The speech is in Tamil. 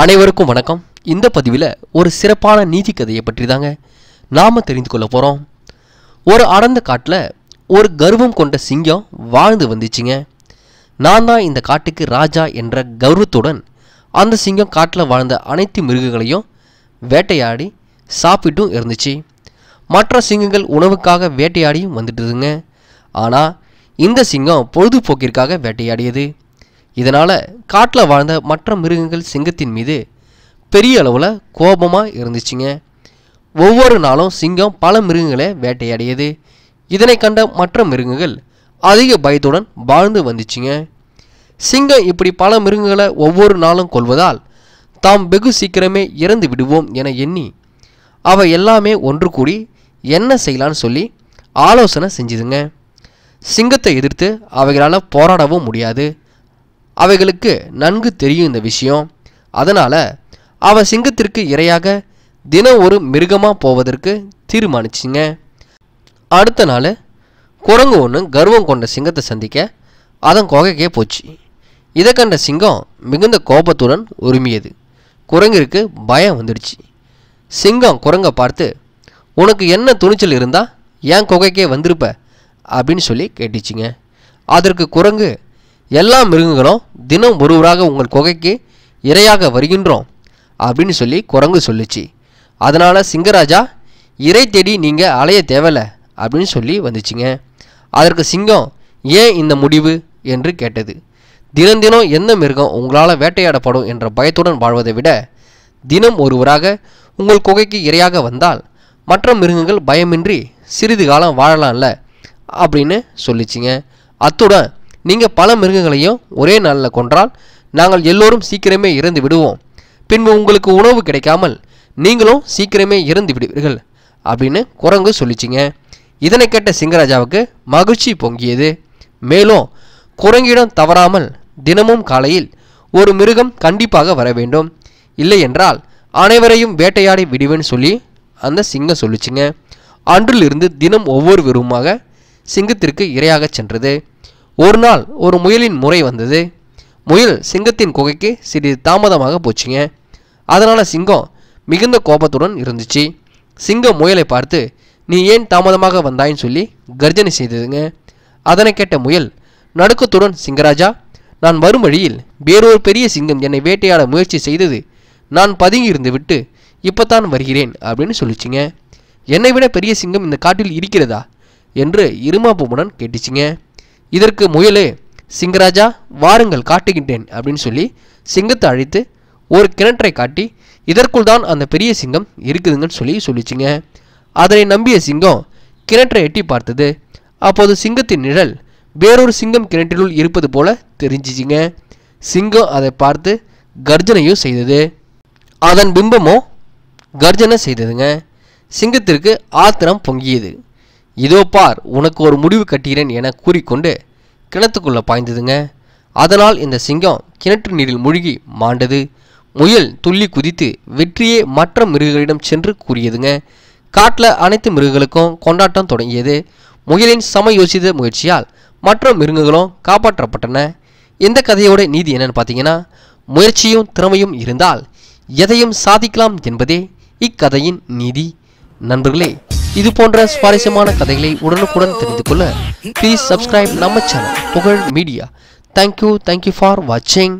அனைவருக்கும் வணக்கம் இந்த பதிவில் ஒரு சிறப்பான நீதி கதையை பற்றி தாங்க நாம் தெரிந்து கொள்ள போகிறோம் ஒரு அடர்ந்த காட்டில் ஒரு கர்வம் கொண்ட சிங்கம் வாழ்ந்து வந்துச்சுங்க நான் தான் இந்த காட்டுக்கு ராஜா என்ற கௌரவத்துடன் அந்த சிங்கம் காட்டில் வாழ்ந்த அனைத்து மிருகங்களையும் வேட்டையாடி சாப்பிட்டும் இருந்துச்சு மற்ற சிங்கங்கள் உணவுக்காக வேட்டையாடியும் வந்துட்டுதுங்க ஆனால் இந்த சிங்கம் பொழுதுபோக்கிற்காக வேட்டையாடியது இதனால் காட்டில் வாழ்ந்த மற்ற மிருகங்கள் சிங்கத்தின் மீது பெரிய அளவில் கோபமாக இருந்துச்சுங்க ஒவ்வொரு நாளும் சிங்கம் பல மிருகங்களை வேட்டையாடியது இதனை கண்ட மற்ற மிருகங்கள் அதிக பயத்துடன் வாழ்ந்து வந்துச்சுங்க சிங்கம் இப்படி பல மிருகங்களை ஒவ்வொரு நாளும் கொள்வதால் தாம் வெகு சீக்கிரமே இறந்து விடுவோம் என எண்ணி அவை எல்லாமே ஒன்று கூடி என்ன செய்யலான்னு சொல்லி ஆலோசனை செஞ்சுதுங்க சிங்கத்தை எதிர்த்து அவைகளால் போராடவும் முடியாது அவைகளுக்கு நன்கு தெரியும் இந்த விஷயம் அதனால் அவ சிங்கத்திற்கு இரையாக தினம் ஒரு மிருகமாக போவதற்கு தீர்மானிச்சிங்க அடுத்த நாள் குரங்கு ஒன்று கர்வம் கொண்ட சிங்கத்தை சந்திக்க அதன் கொகைக்கே போச்சு இதை கண்ட சிங்கம் மிகுந்த கோபத்துடன் உரிமையது குரங்கிற்கு பயம் வந்துடுச்சு சிங்கம் குரங்கை பார்த்து உனக்கு என்ன துணிச்சல் இருந்தால் ஏன் கொகைக்கே வந்திருப்ப அப்படின்னு சொல்லி கேட்டுச்சிங்க அதற்கு குரங்கு எல்லா மிருகங்களும் தினம் ஒருவராக உங்கள் குகைக்கு இரையாக வருகின்றோம் அப்படின்னு சொல்லி குரங்கு சொல்லிச்சு அதனால் சிங்கராஜா இறை தேடி நீங்கள் அலைய தேவையில்ல அப்படின்னு சொல்லி வந்துச்சுங்க அதற்கு சிங்கம் ஏன் இந்த முடிவு என்று கேட்டது தினம் தினம் எந்த மிருகம் உங்களால் வேட்டையாடப்படும் என்ற பயத்துடன் வாழ்வதை விட தினம் ஒருவராக உங்கள் குகைக்கு இரையாக வந்தால் மற்ற மிருகங்கள் பயமின்றி சிறிது காலம் வாழலாம்ல அப்படின்னு சொல்லிச்சிங்க அத்துடன் நீங்கள் பல மிருகங்களையும் ஒரே நாளில் கொன்றால் நாங்கள் எல்லோரும் சீக்கிரமே இறந்து விடுவோம் பின்பு உங்களுக்கு உணவு கிடைக்காமல் நீங்களும் சீக்கிரமே இறந்து விடுவீர்கள் அப்படின்னு குரங்கு சொல்லிச்சிங்க இதனை கேட்ட சிங்கராஜாவுக்கு மகிழ்ச்சி பொங்கியது மேலும் குரங்கிடம் தவறாமல் தினமும் காலையில் ஒரு மிருகம் கண்டிப்பாக வர வேண்டும் இல்லை என்றால் அனைவரையும் வேட்டையாடி விடுவேன்னு சொல்லி அந்த சிங்கம் சொல்லிச்சுங்க அன்றிலிருந்து தினம் ஒவ்வொரு விரும்பமாக சிங்கத்திற்கு இரையாக சென்றது ஒரு நாள் ஒரு முயலின் முறை வந்தது முயல் சிங்கத்தின் குகைக்கு சிறிது தாமதமாக போச்சுங்க அதனால் சிங்கம் மிகுந்த கோபத்துடன் இருந்துச்சு சிங்கம் முயலை பார்த்து நீ ஏன் தாமதமாக வந்தாயின்னு சொல்லி கர்ஜனை செய்ததுங்க அதனை கேட்ட முயல் நடுக்கத்துடன் சிங்கராஜா நான் வரும் வழியில் வேறொரு பெரிய சிங்கம் என்னை வேட்டையாட முயற்சி செய்தது நான் பதுங்கி இருந்து விட்டு இப்போத்தான் வருகிறேன் அப்படின்னு சொல்லிச்சிங்க என்னை விட பெரிய சிங்கம் இந்த காட்டில் இருக்கிறதா என்று இருமாப்புமுடன் கேட்டுச்சுங்க இதற்கு முயலே சிங்கராஜா வாருங்கள் காட்டுகின்றேன் அப்படின்னு சொல்லி சிங்கத்தை அழைத்து ஒரு கிணற்றை காட்டி இதற்குள் தான் அந்த பெரிய சிங்கம் இருக்குதுங்கன்னு சொல்லி சொல்லிச்சுங்க அதனை நம்பிய சிங்கம் கிணற்றை எட்டி பார்த்தது அப்போது சிங்கத்தின் நிழல் வேறொரு சிங்கம் கிணற்றினுள் இருப்பது போல தெரிஞ்சிச்சிங்க சிங்கம் அதை பார்த்து கர்ஜனையும் செய்தது அதன் பிம்பமோ கர்ஜனை செய்ததுங்க சிங்கத்திற்கு ஆத்திரம் பொங்கியது இதோ பார் உனக்கு ஒரு முடிவு கட்டுகிறேன் என கூறிக்கொண்டு கிணத்துக்குள்ளே பாய்ந்ததுங்க அதனால் இந்த சிங்கம் கிணற்று நீரில் மூழ்கி மாண்டது முயல் துள்ளி குதித்து வெற்றியே மற்ற மிருகங்களிடம் சென்று கூறியதுங்க காட்டில் அனைத்து மிருகங்களுக்கும் கொண்டாட்டம் தொடங்கியது முயலின் சம முயற்சியால் மற்ற மிருகங்களும் காப்பாற்றப்பட்டன இந்த கதையோட நீதி என்னன்னு பார்த்தீங்கன்னா முயற்சியும் திறமையும் இருந்தால் எதையும் சாதிக்கலாம் என்பதே இக்கதையின் நீதி நண்பர்களே இது போன்ற சுவாரஸ்யமான கதைகளை உடனுக்குடன் தெரிந்து கொள்ள ப்ளீஸ் சப்ஸ்கிரைப் நம்ம channel Pugazh media thank you thank you for வாட்சிங்